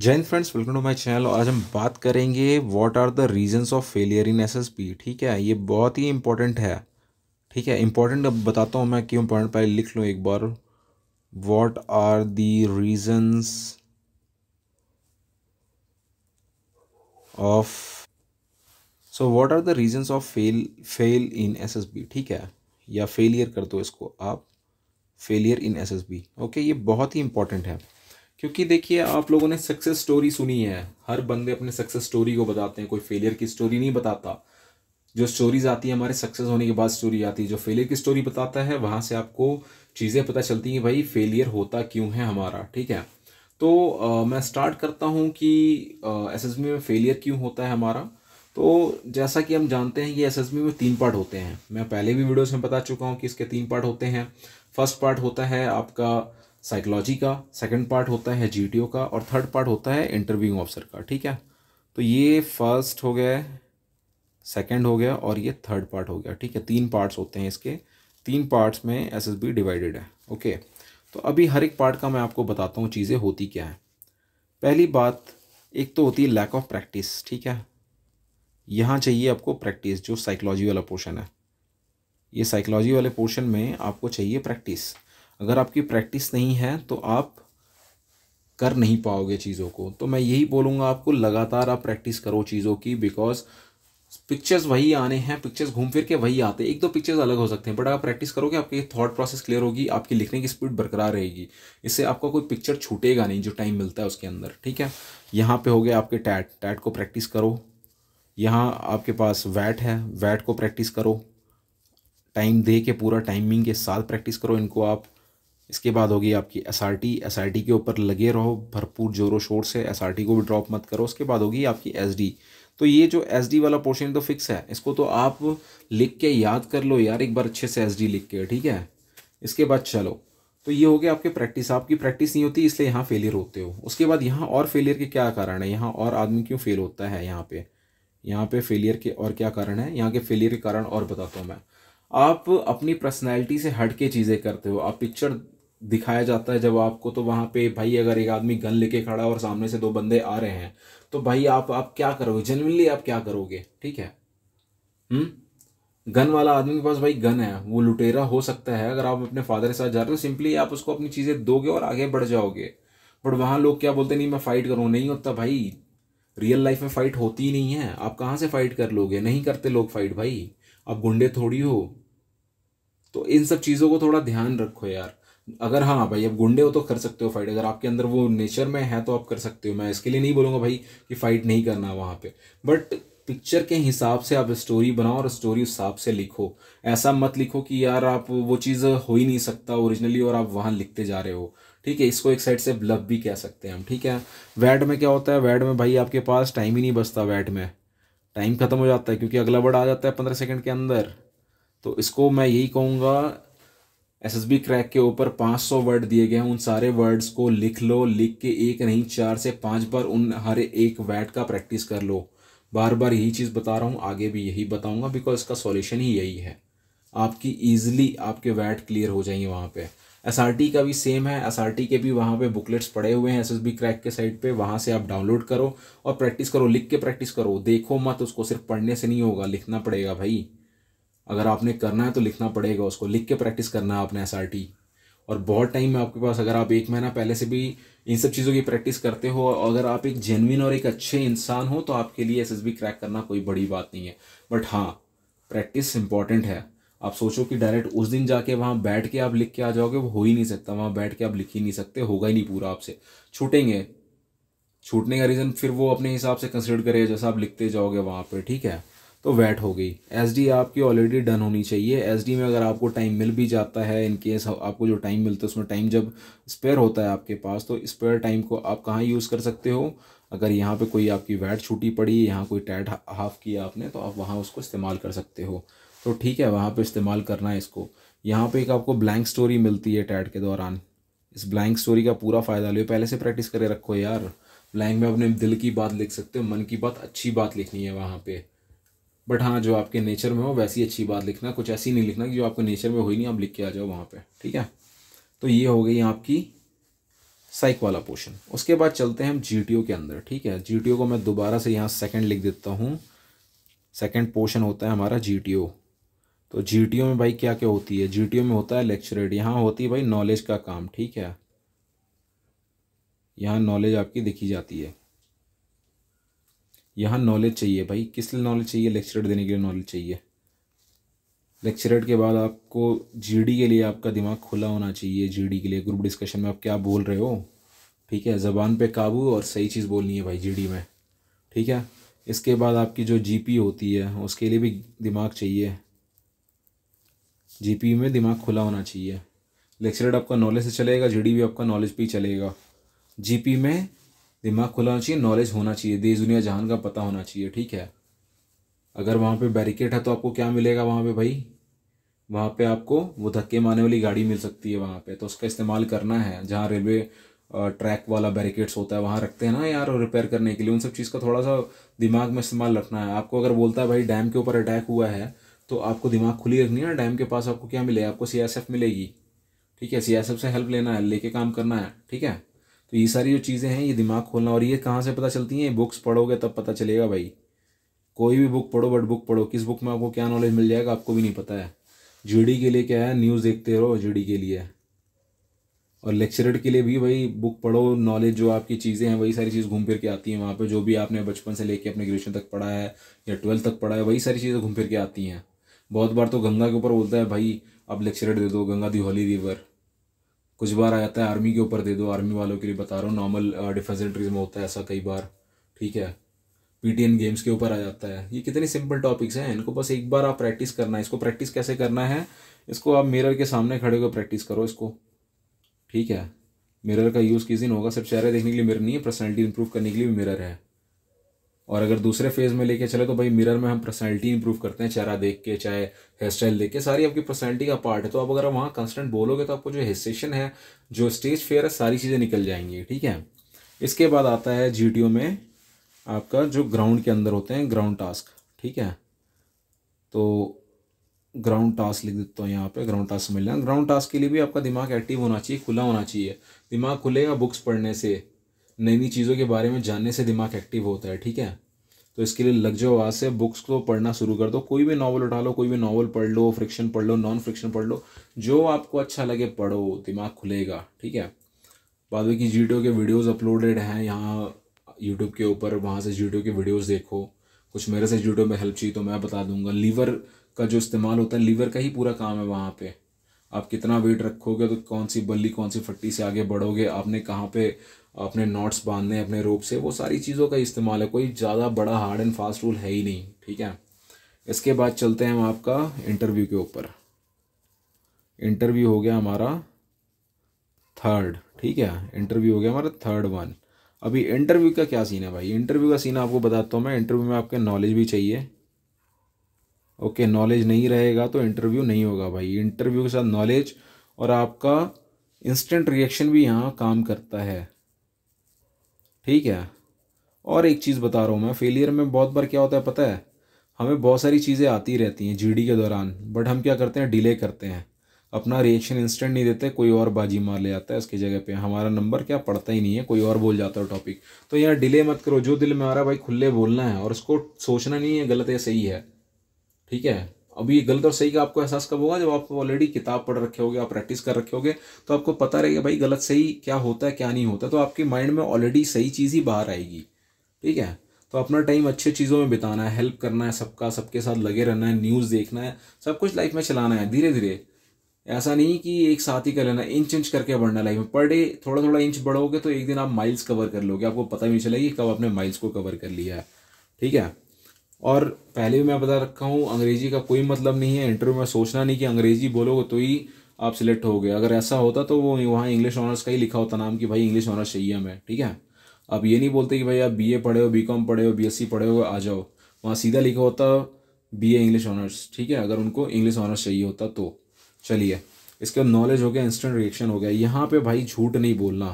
Jain friends welcome to my channel आज हम बात करेंगे what are the reasons of failure in SSP ठीक है ये बहुत ही इंपॉर्टेंट है ठीक है इंपॉर्टेंट अब बताता हूँ मैं क्यों पॉइंट पहले लिख लूँ एक बार what are the reasons of so what are the reasons of fail fail in SSB ठीक है या फेलियर कर दो इसको आप फेलियर इन एसएसबी ओके ये बहुत ही इंपॉर्टेंट है क्योंकि देखिए आप लोगों ने सक्सेस स्टोरी सुनी है हर बंदे अपने सक्सेस स्टोरी को बताते हैं कोई फेलियर की स्टोरी नहीं बताता जो स्टोरीज आती है हमारे सक्सेस होने के बाद स्टोरी आती है जो फेलियर की स्टोरी बताता है वहाँ से आपको चीज़ें पता चलती हैं भाई फेलियर होता क्यों है हमारा ठीक है तो आ, मैं स्टार्ट करता हूँ कि एस एस में फेलियर क्यों होता है हमारा तो जैसा कि हम जानते हैं कि एस एस में तीन पार्ट होते हैं मैं पहले भी वीडियोस में बता चुका हूँ कि इसके तीन पार्ट होते हैं फर्स्ट पार्ट होता है आपका साइकोलॉजी का सेकंड पार्ट होता है जी का और थर्ड पार्ट होता है इंटरव्यूइंग ऑफिसर का ठीक है तो ये फर्स्ट हो गया सेकंड हो गया और ये थर्ड पार्ट हो गया ठीक है तीन पार्ट्स होते हैं इसके तीन पार्ट्स में एस डिवाइडेड है ओके तो अभी हर एक पार्ट का मैं आपको बताता हूँ चीज़ें होती क्या है पहली बात एक तो होती है लैक ऑफ प्रैक्टिस ठीक है यहाँ चाहिए आपको प्रैक्टिस जो साइकोलॉजी वाला पोर्शन है ये साइकोलॉजी वाले पोर्शन में आपको चाहिए प्रैक्टिस अगर आपकी प्रैक्टिस नहीं है तो आप कर नहीं पाओगे चीज़ों को तो मैं यही बोलूँगा आपको लगातार आप प्रैक्टिस करो चीज़ों की बिकॉज पिक्चर्स वही आने हैं पिक्चर्स घूम फिर के वही आते हैं एक दो पिक्चर्स अलग हो सकते हैं बट आप प्रैक्टिस करोगे आपकी थॉट प्रोसेस क्लियर होगी आपकी लिखने की स्पीड बरकरार रहेगी इससे आपका कोई पिक्चर छूटेगा नहीं जो टाइम मिलता है उसके अंदर ठीक है यहाँ पे हो गया आपके टैट टैट को प्रैक्टिस करो यहाँ आपके पास वैट है वैट को प्रैक्टिस करो टाइम दे के पूरा टाइमिंग के साथ प्रैक्टिस करो इनको आप इसके बाद होगी आपकी S R T S R T के ऊपर लगे रहो भरपूर जोरों शोर से एस आर टी को भी ड्रॉप मत करो उसके बाद होगी आपकी एस डी तो ये जो एस डी वाला पोर्शन तो फिक्स है इसको तो आप लिख के याद कर लो यार एक बार अच्छे से एस डी लिख के ठीक है इसके बाद चलो तो ये हो गया आपके प्रैक्टिस आपकी प्रैक्टिस नहीं होती इसलिए यहाँ फेलियर होते हो उसके बाद यहाँ और फेलियर के क्या कारण है यहाँ और आदमी क्यों फेल होता है यहाँ पे यहाँ पे फेलियर के और क्या कारण है यहाँ के फेलियर के कारण और बताता हूँ मैं आप अपनी पर्सनैलिटी से हट के चीज़ें करते हो आप पिक्चर दिखाया जाता है जब आपको तो वहां पे भाई अगर एक आदमी गन लेके खड़ा और सामने से दो बंदे आ रहे हैं तो भाई आप आप क्या करोगे जेनविनली आप क्या करोगे ठीक है हम्म गन वाला आदमी के पास भाई गन है वो लुटेरा हो सकता है अगर आप अपने फादर के साथ जा रहे हो सिंपली आप उसको अपनी चीज़ें दोगे और आगे बढ़ जाओगे बट वहां लोग क्या बोलते नहीं मैं फ़ाइट करूँ नहीं होता भाई रियल लाइफ में फ़ाइट होती ही नहीं है आप कहाँ से फ़ाइट कर लोगे नहीं करते लोग फ़ाइट भाई आप गुंडे थोड़ी हो तो इन सब चीज़ों को थोड़ा ध्यान रखो यार अगर हाँ भाई आप गुंडे हो तो कर सकते हो फाइट अगर आपके अंदर वो नेचर में है तो आप कर सकते हो मैं इसके लिए नहीं बोलूँगा भाई कि फ़ाइट नहीं करना वहाँ पे बट पिक्चर के हिसाब से आप स्टोरी बनाओ और स्टोरी उस हिसाब से लिखो ऐसा मत लिखो कि यार आप वो चीज़ हो ही नहीं सकता ओरिजिनली और आप वहाँ लिखते जा रहे हो ठीक है इसको एक साइड से ब्लब भी कह सकते हैं हम ठीक है वैट में क्या होता है वैट में भाई आपके पास टाइम ही नहीं बचता वैट में टाइम ख़त्म हो जाता है क्योंकि अगला वर्ड आ जाता है पंद्रह सेकेंड के अंदर तो इसको मैं यही कहूँगा एस एस बी क्रैक के ऊपर 500 वर्ड दिए गए हैं उन सारे वर्ड्स को लिख लो लिख के एक नहीं चार से पांच बार उन हर एक वैट का प्रैक्टिस कर लो बार बार यही चीज़ बता रहा हूँ आगे भी यही बताऊँगा बिकॉज इसका सॉल्यूशन ही यही है आपकी ईजिली आपके वैट क्लियर हो जाएंगे वहाँ पर एस का भी सेम है एस के भी वहाँ पे बुकलेट्स पड़े हुए हैं एस क्रैक के साइड पे वहाँ से आप डाउनलोड करो और प्रैक्टिस करो लिख के प्रैक्टिस करो देखो मत उसको सिर्फ पढ़ने से नहीं होगा लिखना पड़ेगा भाई अगर आपने करना है तो लिखना पड़ेगा उसको लिख के प्रैक्टिस करना है आपने एस और बहुत टाइम है आपके पास अगर आप एक महीना पहले से भी इन सब चीज़ों की प्रैक्टिस करते हो अगर आप एक जेनविन और एक अच्छे इंसान हो तो आपके लिए एस क्रैक करना कोई बड़ी बात नहीं है बट हाँ प्रैक्टिस इंपॉर्टेंट है आप सोचो कि डायरेक्ट उस दिन जाके वहाँ बैठ के आप लिख के आ जाओगे वो हो ही नहीं सकता वहाँ बैठ के आप लिख ही नहीं सकते होगा ही नहीं पूरा आपसे छूटेंगे छूटने का रीज़न फिर वो अपने हिसाब से कंसिडर करेगा जैसा आप लिखते जाओगे वहाँ पर ठीक है तो वैट हो गई एस आपकी ऑलरेडी डन होनी चाहिए एस में अगर आपको टाइम मिल भी जाता है इन केस आपको जो टाइम मिलता है उसमें टाइम जब स्पेयर होता है आपके पास तो स्पेयर टाइम को आप कहाँ यूज़ कर सकते हो अगर यहाँ पे कोई आपकी वैट छूटी पड़ी यहाँ कोई टैट हाफ़ किया आपने तो आप वहाँ उसको इस्तेमाल कर सकते हो तो ठीक है वहाँ पे इस्तेमाल करना है इसको यहाँ पे एक आपको ब्लैंक स्टोरी मिलती है टैट के दौरान इस ब्लैंक स्टोरी का पूरा फ़ायदा लो पहले से प्रैक्टिस करे रखो यार ब्लैंक में अपने दिल की बात लिख सकते हो मन की बात अच्छी बात लिखनी है वहाँ पर बट हाँ जो आपके नेचर में हो वैसी अच्छी बात लिखना कुछ ऐसी नहीं लिखना कि जो आपको नेचर में हो ही नहीं आप लिख के आ जाओ वहाँ पर ठीक है तो ये हो गई आपकी साइक वाला पोर्शन उसके बाद चलते हैं हम जी के अंदर ठीक है जी को मैं दोबारा से यहाँ सेकेंड लिख देता हूँ सेकेंड पोर्शन होता है हमारा जी तो जी में भाई क्या क्या होती है जी में होता है लेक्चरेट यहाँ होती है भाई नॉलेज का काम ठीक है यहाँ नॉलेज आपकी दिखी जाती है यहाँ नॉलेज चाहिए भाई किस लिए नॉलेज चाहिए लेक्चरेट देने के लिए नॉलेज चाहिए लेक्चरेट के बाद आपको जीडी के लिए आपका दिमाग खुला होना चाहिए जीडी के लिए ग्रुप डिस्कशन में आप क्या बोल रहे हो ठीक है ज़बान पे काबू और सही चीज़ बोलनी है भाई जीडी में ठीक है इसके बाद आपकी जो जीपी होती है उसके लिए भी दिमाग चाहिए जीपी में दिमाग खुला होना चाहिए लेक्चरेट आपका नॉलेज से चलेगा जीडी भी आपका नॉलेज पे ही चलेगा जीपी में दिमाग खुला होना चाहिए नॉलेज होना चाहिए देश दुनिया जहान का पता होना चाहिए ठीक है अगर वहाँ पे बैरिकेड है तो आपको क्या मिलेगा वहाँ पे भाई वहाँ पे आपको वो धक्के मारने वाली गाड़ी मिल सकती है वहाँ पे तो उसका इस्तेमाल करना है जहाँ रेलवे ट्रैक वाला बैरिकेड्स होता है वहाँ रखते हैं ना यार रिपेयर करने के लिए उन सब चीज़ का थोड़ा सा दिमाग में इस्तेमाल रखना है आपको अगर बोलता है भाई डैम के ऊपर अटैक हुआ है तो आपको दिमाग खुली रखनी है ना डैम के पास आपको क्या मिलेगा आपको सी मिलेगी ठीक है सी से हेल्प लेना है लेके काम करना है ठीक है तो ये सारी जो चीज़ें हैं ये दिमाग खोलना और ये कहाँ से पता चलती हैं बुक्स पढ़ोगे तब पता चलेगा भाई कोई भी बुक पढ़ो बट बुक पढ़ो किस बुक में आपको क्या नॉलेज मिल जाएगा आपको भी नहीं पता है जी के लिए क्या है न्यूज़ देखते रहो जी के लिए और लेक्चरर के लिए भी भाई बुक पढ़ो नॉलेज जो आपकी चीज़ें हैं वही सारी चीज़ घूम फिर के आती हैं वहाँ पे जो भी आपने बचपन से लेके अपने ग्रेजुएशन तक पढ़ा है या ट्वेल्थ तक पढ़ा है वही सारी चीज़ें घूम फिर के आती हैं बहुत बार तो गंगा के ऊपर बोलता है भाई अब लेक्चरर दे दो गंगा दी होली रिवर कुछ बार आ जाता है आर्मी के ऊपर दे दो आर्मी वालों के लिए बता रहा हूँ नॉर्मल डिफेंस एंट्रीज में होता है ऐसा कई बार ठीक है पी गेम्स के ऊपर आ जाता है ये कितने सिंपल टॉपिक्स हैं इनको बस एक बार आप प्रैक्टिस करना है इसको प्रैक्टिस कैसे करना है इसको आप मिरर के सामने खड़े होकर प्रैक्टिस करो इसको ठीक है मिरर का यूज़ किस दिन होगा सिर्फ चेहरे देखने के लिए मिरर नहीं है पर्सनैलिटी इंप्रूव करने के लिए भी मिरर है और अगर दूसरे फेज़ में लेके चले तो भाई मिरर में हम पर्सनैलिटी इंप्रूव करते हैं चेहरा देख के चाहे हेयर स्टाइल देख के सारी आपकी पर्सनैलिटी का पार्ट है तो आप अगर वहाँ कॉन्स्टेंट बोलोगे तो आपको जो हेसिटेशन है जो स्टेज फेयर है सारी चीज़ें निकल जाएंगी ठीक है इसके बाद आता है जी में आपका जो ग्राउंड के अंदर होते हैं ग्राउंड टास्क ठीक है तो ग्राउंड टास्क लिख देता हूँ यहाँ पे ग्राउंड टास्क मिल जाए ग्राउंड टास्क के लिए भी आपका दिमाग एक्टिव होना चाहिए खुला होना चाहिए दिमाग खुलेगा बुक्स पढ़ने से नई नई चीज़ों के बारे में जानने से दिमाग एक्टिव होता है ठीक है तो इसके लिए लग जाओ आज से बुक्स को पढ़ना शुरू कर दो कोई भी नावल उठा लो कोई भी नावल पढ़ लो फ्रिक्शन पढ़ लो नॉन फ्रिक्शन पढ़ लो जो आपको अच्छा लगे पढ़ो दिमाग खुलेगा ठीक है बाद में कि जी के वीडियोज़ अपलोडेड हैं यहाँ यूट्यूब के ऊपर वहाँ से जी के वीडियोज़ देखो कुछ मेरे से जी में हेल्प चाहिए तो मैं बता दूंगा लीवर का जो इस्तेमाल होता है लीवर का ही पूरा काम है वहाँ पे आप कितना वेट रखोगे तो कौन सी बल्ली कौन सी फट्टी से आगे बढ़ोगे आपने कहाँ पे अपने नॉट्स बांधने अपने रोप से वो सारी चीज़ों का इस्तेमाल है कोई ज़्यादा बड़ा हार्ड एंड फास्ट रूल है ही नहीं ठीक है इसके बाद चलते हैं हम आपका इंटरव्यू के ऊपर इंटरव्यू हो गया हमारा थर्ड ठीक है इंटरव्यू हो गया हमारा थर्ड वन अभी इंटरव्यू का क्या सीन है भाई इंटरव्यू का सीन आपको बताता हूँ मैं इंटरव्यू में आपके नॉलेज भी चाहिए ओके नॉलेज नहीं रहेगा तो इंटरव्यू नहीं होगा भाई इंटरव्यू के साथ नॉलेज और आपका इंस्टेंट रिएक्शन भी यहाँ काम करता है ठीक है और एक चीज़ बता रहा हूँ मैं फेलियर में बहुत बार क्या होता है पता है हमें बहुत सारी चीज़ें आती रहती हैं जीडी के दौरान बट हम क्या करते हैं डिले करते हैं अपना रिएक्शन इंस्टेंट नहीं देते कोई और बाजी मार ले जाता है उसकी जगह पे हमारा नंबर क्या पड़ता ही नहीं है कोई और बोल जाता है टॉपिक तो यार डिले मत करो जो दिल में आ रहा है भाई खुले बोलना है और उसको सोचना नहीं है गलत है सही है ठीक है अभी ये गलत और सही का आपको एहसास कब होगा जब आप ऑलरेडी किताब पढ़ रखे होगे आप प्रैक्टिस कर रखे होगे तो आपको पता रहेगा भाई गलत सही क्या होता है क्या नहीं होता तो आपके माइंड में ऑलरेडी सही चीज़ ही बाहर आएगी ठीक है तो अपना टाइम अच्छे चीज़ों में बिताना है हेल्प करना है सबका सबके साथ लगे रहना है न्यूज़ देखना है सब कुछ लाइफ में चलाना है धीरे धीरे ऐसा नहीं कि एक साथ ही कर लेना इंच इंच करके बढ़ना लाइफ में पर डे थोड़ा थोड़ा इंच बढ़ोगे तो एक दिन आप माइल्स कवर कर लोगे आपको पता भी नहीं चलेगी कब आपने माइल्स को कवर कर लिया है ठीक है और पहले भी मैं बता रखा हूँ अंग्रेजी का कोई मतलब नहीं है इंटरव्यू में सोचना नहीं कि अंग्रेजी बोलोगे तो ही आप सिलेक्ट हो गए अगर ऐसा होता तो वो वहाँ इंग्लिश ऑनर्स का ही लिखा होता नाम कि भाई इंग्लिश ऑनर्स चाहिए हमें ठीक है आप ये नहीं बोलते कि भाई आप बी ए पढ़े हो बी कॉम पढ़े हो बी एस सी पढ़े हो आ जाओ वहाँ सीधा लिखा होता बी ए इंग्लिश ऑनर्स ठीक है अगर उनको इंग्लिश ऑनर्स चाहिए होता तो चलिए बाद नॉलेज हो गया इंस्टेंट रिएक्शन हो गया यहाँ पे भाई झूठ नहीं बोलना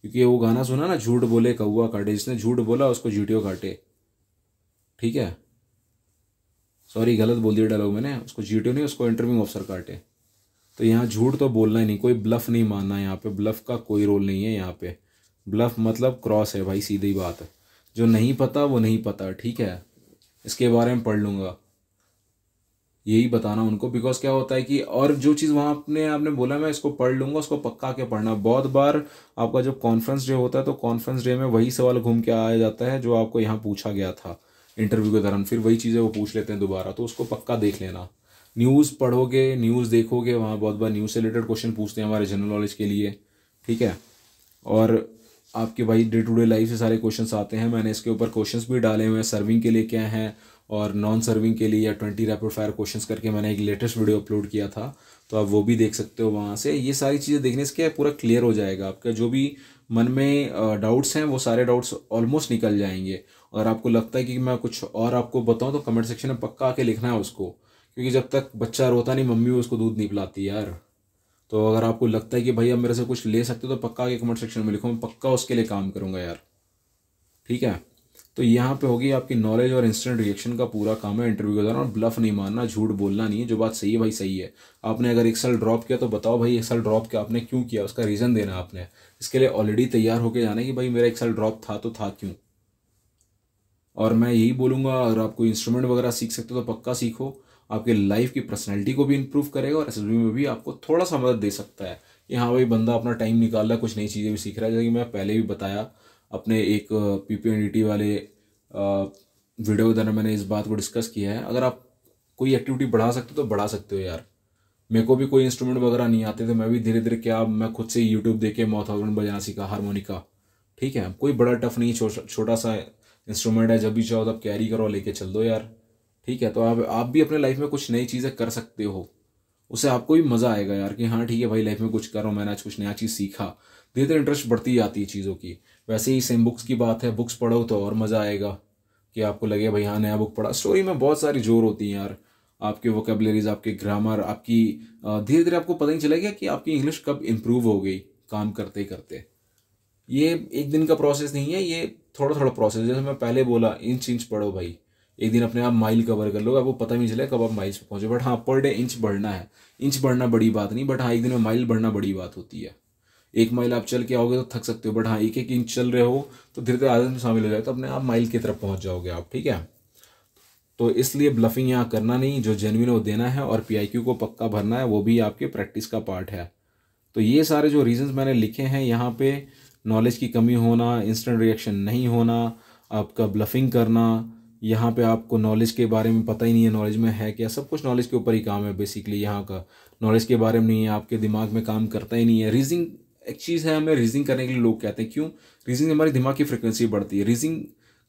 क्योंकि वो गाना सुना ना झूठ बोले कौआ काटे जिसने झूठ बोला उसको झूठियो काटे ठीक है सॉरी गलत बोल दिया डायलॉग मैंने उसको जी नहीं उसको इंटरव्यू ऑफिसर काटे तो यहाँ झूठ तो बोलना ही नहीं कोई ब्लफ नहीं मानना यहाँ पे ब्लफ का कोई रोल नहीं है यहाँ पे ब्लफ मतलब क्रॉस है भाई सीधी बात है जो नहीं पता वो नहीं पता ठीक है इसके बारे में पढ़ लूँगा यही बताना उनको बिकॉज क्या होता है कि और जो चीज़ वहाँ आपने आपने बोला मैं इसको पढ़ लूँगा उसको पक्का के पढ़ना बहुत बार आपका जब कॉन्फ्रेंस डे होता है तो कॉन्फ्रेंस डे में वही सवाल घूम के आया जाता है जो आपको यहाँ पूछा गया था इंटरव्यू के दौरान फिर वही चीज़ें वो पूछ लेते हैं दोबारा तो उसको पक्का देख लेना न्यूज़ पढ़ोगे न्यूज़ देखोगे वहाँ बहुत बार न्यूज़ से रिलेटेड क्वेश्चन पूछते हैं हमारे जनरल नॉलेज के लिए ठीक है और आपके भाई डे टू डे लाइफ से सारे क्वेश्चन आते हैं मैंने इसके ऊपर क्वेश्चन भी डाले हुए हैं सर्विंग के लिए क्या है और नॉन सर्विंग के लिए या ट्वेंटी रैपिड फायर क्वेश्चन करके मैंने एक लेटेस्ट वीडियो अपलोड किया था तो आप वो भी देख सकते हो वहाँ से ये सारी चीज़ें देखने से क्या पूरा क्लियर हो जाएगा आपका जो भी मन में डाउट्स हैं वो सारे डाउट्स ऑलमोस्ट निकल जाएंगे अगर आपको लगता है कि मैं कुछ और आपको बताऊँ तो कमेंट सेक्शन में पक्का आके लिखना है उसको क्योंकि जब तक बच्चा रोता नहीं मम्मी उसको दूध नहीं पिलाती यार तो अगर आपको लगता है कि भाई आप मेरे से कुछ ले सकते हो तो पक्का आके कमेंट सेक्शन में लिखो मैं पक्का उसके लिए काम करूँगा यार ठीक है तो यहाँ पे होगी आपकी नॉलेज और इंस्टेंट रिएक्शन का पूरा काम है इंटरव्यू के दौरान ब्लफ नहीं मानना झूठ बोलना नहीं है जो बात सही है भाई सही है आपने अगर एक साल ड्रॉप किया तो बताओ भाई एक साल ड्रॉप किया आपने क्यों किया उसका रीज़न देना आपने इसके लिए ऑलरेडी तैयार होकर जाना कि भाई मेरा एक साल ड्रॉप था तो था क्यों और मैं यही बोलूँगा अगर आप कोई इंस्ट्रूमेंट वगैरह सीख सकते हो तो पक्का सीखो आपके लाइफ की पर्सनैलिटी को भी इम्प्रूव करेगा और एस में भी आपको थोड़ा सा मदद दे सकता है कि हाँ भाई बंदा अपना टाइम निकाल रहा है कुछ नई चीज़ें भी सीख रहा है जैसे कि मैं पहले भी बताया अपने एक P P N D T वाले वीडियो के दौरान मैंने इस बात को डिस्कस किया है अगर आप कोई एक्टिविटी बढ़ा सकते हो तो बढ़ा सकते हो यार मेरे को भी कोई इंस्ट्रूमेंट वगैरह नहीं आते थे मैं भी धीरे धीरे क्या मैं खुद से यूट्यूब देख के मौथ बजाना सीखा हारमोनिका ठीक है कोई बड़ा टफ नहीं छोटा सा इंस्ट्रूमेंट है जब भी चाहो तब तो कैरी करो लेके चल दो यार ठीक है तो आप आप भी अपने लाइफ में कुछ नई चीज़ें कर सकते हो उससे आपको भी मज़ा आएगा यार कि हाँ ठीक है भाई लाइफ में कुछ करो मैंने आज कुछ नया चीज़ सीखा धीरे धीरे इंटरेस्ट बढ़ती जाती है चीज़ों की वैसे ही सेम बुक्स की बात है बुक्स पढ़ो तो और मज़ा आएगा कि आपको लगे भाई हाँ नया बुक पढ़ा स्टोरी में बहुत सारी जोर होती है यार आपके वोकेबलरीज आपके ग्रामर आपकी धीरे धीरे आपको पता ही चलेगा कि आपकी इंग्लिश कब इम्प्रूव हो गई काम करते करते ये एक दिन का प्रोसेस नहीं है ये थोड़ा थोड़ा प्रोसेस जैसे मैं पहले बोला इंच इंच पढ़ो भाई एक दिन अपने आप माइल कवर कर लो आपको पता नहीं चले कब आप माइल्स पर पहुँचे बट हाँ पर डे इंच बढ़ना है इंच बढ़ना बड़ी बात नहीं बट हाँ एक दिन में माइल बढ़ना बड़ी बात होती है एक माइल आप चल के आओगे तो थक सकते हो बट हाँ एक एक इंच चल रहे हो तो धीरे धीरे आदत में शामिल हो जाए तो अपने आप माइल की तरफ पहुँच जाओगे आप ठीक है तो इसलिए ब्लफिंग यहाँ करना नहीं जो जेनविन वो देना है और पी को पक्का भरना है वो भी आपके प्रैक्टिस का पार्ट है तो ये सारे जो रीजंस मैंने लिखे हैं यहाँ पे नॉलेज की कमी होना इंस्टेंट रिएक्शन नहीं होना आपका ब्लफिंग करना यहाँ पे आपको नॉलेज के बारे में पता ही नहीं है नॉलेज में है क्या सब कुछ नॉलेज के ऊपर ही काम है बेसिकली यहाँ का नॉलेज के बारे में नहीं है आपके दिमाग में काम करता ही नहीं है रीजिंग एक चीज़ है हमें रीजिंग करने के लिए लोग कहते हैं क्यों से हमारे दिमाग की फ्रिक्वेंसी बढ़ती है रीजिंग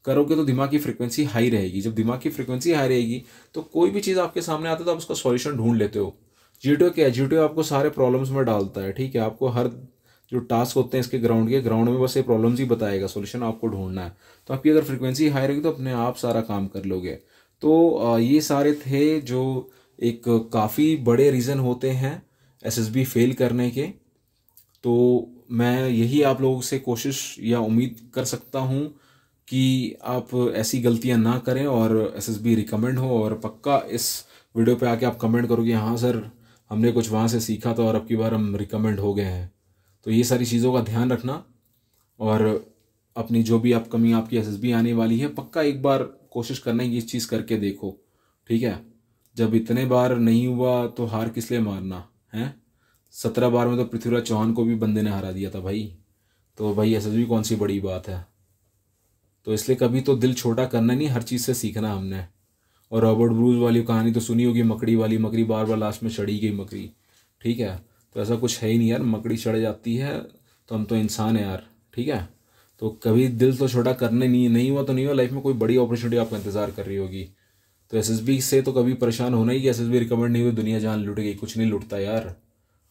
करोगे तो दिमाग की फ्रिक्वेंसी हाई रहेगी जब दिमाग की फ्रिक्वेंसी हाई रहेगी तो कोई भी चीज़ आपके सामने आता है तो आप उसका सॉल्यूशन ढूंढ लेते हो जीटीओ क्या है जीटीओ आपको सारे प्रॉब्लम्स में डालता है ठीक है आपको हर जो टास्क होते हैं इसके ग्राउंड के ग्राउंड में बस ये प्रॉब्लम्स ही बताएगा सोल्यूशन आपको ढूंढना है तो आपकी अगर फ्रिक्वेंसी हाई रहेगी तो अपने आप सारा काम कर लोगे तो ये सारे थे जो एक काफ़ी बड़े रीज़न होते हैं एसएसबी फेल करने के तो मैं यही आप लोगों से कोशिश या उम्मीद कर सकता हूँ कि आप ऐसी गलतियाँ ना करें और बी रिकमेंड हो और पक्का इस वीडियो पे आके आप कमेंट करो कि हाँ सर हमने कुछ वहाँ से सीखा था और अब की बार हम रिकमेंड हो गए हैं तो ये सारी चीज़ों का ध्यान रखना और अपनी जो भी अपकमिंग आपकी एस आने वाली है पक्का एक बार कोशिश करना ये चीज़ करके देखो ठीक है जब इतने बार नहीं हुआ तो हार किस लिए मारना है सत्रह बार में तो पृथ्वीराज चौहान को भी बंदे ने हरा दिया था भाई तो भाई एस कौन सी बड़ी बात है तो इसलिए कभी तो दिल छोटा करना नहीं हर चीज़ से सीखना हमने और रॉबर्ट ब्रूज वाली कहानी तो सुनी होगी मकड़ी वाली मकड़ी बार बार लास्ट में चढ़ी गई मकड़ी ठीक है तो ऐसा कुछ है ही नहीं यार मकड़ी चढ़ जाती है तो हम तो इंसान हैं यार ठीक है तो कभी दिल तो छोटा करने नहीं नहीं हुआ तो नहीं हुआ लाइफ में कोई बड़ी अपॉर्चुनिटी आपका इंतज़ार कर रही होगी तो बी से तो कभी परेशान होना ही एस एस बी रिकमेंड नहीं हुई दुनिया जहाँ लुट गई कुछ नहीं लुटता यार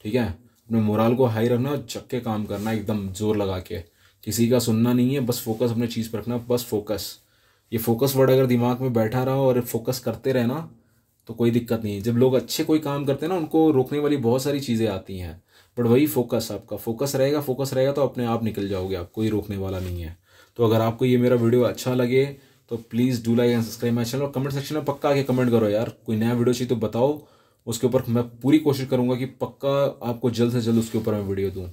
ठीक है अपने मोरल को हाई रखना और चक्के काम करना एकदम जोर लगा के किसी का सुनना नहीं है बस फोकस अपने चीज़ पर रखना बस फोकस ये फोकस वर्ड अगर दिमाग में बैठा रहा और फोकस करते रहना तो कोई दिक्कत नहीं है जब लोग अच्छे कोई काम करते हैं ना उनको रोकने वाली बहुत सारी चीज़ें आती हैं बट वही फोकस आपका फोकस रहेगा फोकस रहेगा तो अपने आप निकल जाओगे आप कोई रोकने वाला नहीं है तो अगर आपको ये मेरा वीडियो अच्छा लगे तो please do like and subscribe my channel और कमेंट सेक्शन में पक्का आके कमेंट करो यार कोई नया वीडियो चाहिए तो बताओ उसके ऊपर मैं पूरी कोशिश करूँगा कि पक्का आपको जल्द से जल्द उसके ऊपर मैं वीडियो दूँ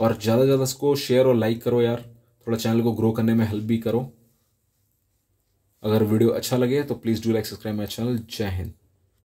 और ज़्यादा से ज़्यादा इसको शेयर और लाइक करो यार थोड़ा चैनल को ग्रो करने में हेल्प भी करो अगर वीडियो अच्छा लगे तो please do like subscribe my channel जय हिंद